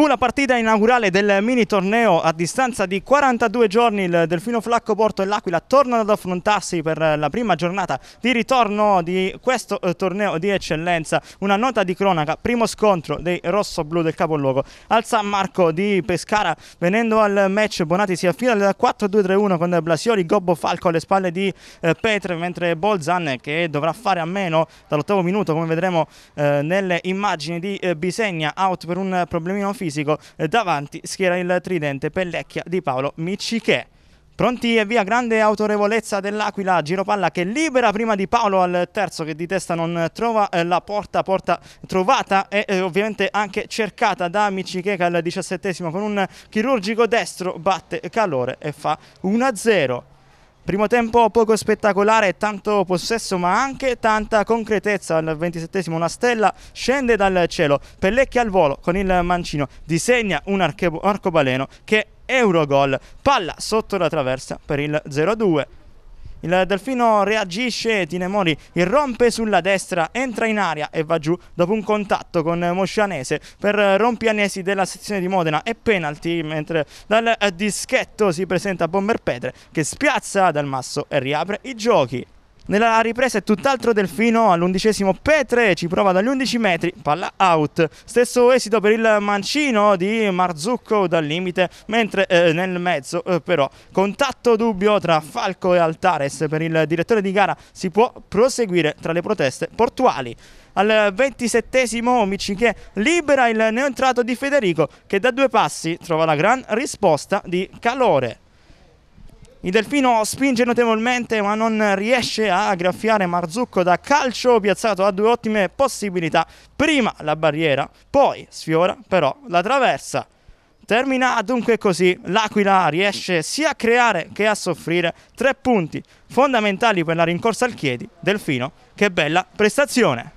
Fu la partita inaugurale del mini torneo a distanza di 42 giorni il Delfino Flacco Porto e l'Aquila tornano ad affrontarsi per la prima giornata di ritorno di questo eh, torneo di eccellenza. Una nota di cronaca, primo scontro dei rosso-blu del capoluogo al San Marco di Pescara. Venendo al match Bonati si affida al 4-2-3-1 con Blasioli, Gobbo Falco alle spalle di eh, Petre mentre Bolzan che dovrà fare a meno dall'ottavo minuto come vedremo eh, nelle immagini di Bisegna out per un problemino fisico fisico. Eh, davanti schiera il tridente Pellecchia di Paolo Miccichè. Pronti e via, grande autorevolezza dell'Aquila, giropalla che libera prima di Paolo al terzo che di testa non trova eh, la porta, porta trovata e eh, ovviamente anche cercata da che al diciassettesimo con un chirurgico destro, batte calore e fa 1-0. Primo tempo poco spettacolare, tanto possesso ma anche tanta concretezza. Al 27 una stella scende dal cielo, Pellecchia al volo con il mancino, disegna un arcobaleno che Eurogol, palla sotto la traversa per il 0-2. Il Delfino reagisce, Tinemori irrompe sulla destra, entra in aria e va giù dopo un contatto con Moscianese per rompianesi della sezione di Modena e penalty mentre dal dischetto si presenta Bomber Petre che spiazza dal masso e riapre i giochi. Nella ripresa è tutt'altro Delfino all'undicesimo Petre, ci prova dagli 11 metri, palla out. Stesso esito per il mancino di Marzucco dal limite, mentre eh, nel mezzo eh, però contatto dubbio tra Falco e Altares per il direttore di gara, si può proseguire tra le proteste portuali. Al 27esimo libera il neoentrato di Federico che da due passi trova la gran risposta di Calore. Il Delfino spinge notevolmente ma non riesce a graffiare Marzucco da calcio piazzato a due ottime possibilità. Prima la barriera, poi sfiora però la traversa. Termina dunque così, l'Aquila riesce sia a creare che a soffrire tre punti fondamentali per la rincorsa al Chiedi, Delfino, che bella prestazione!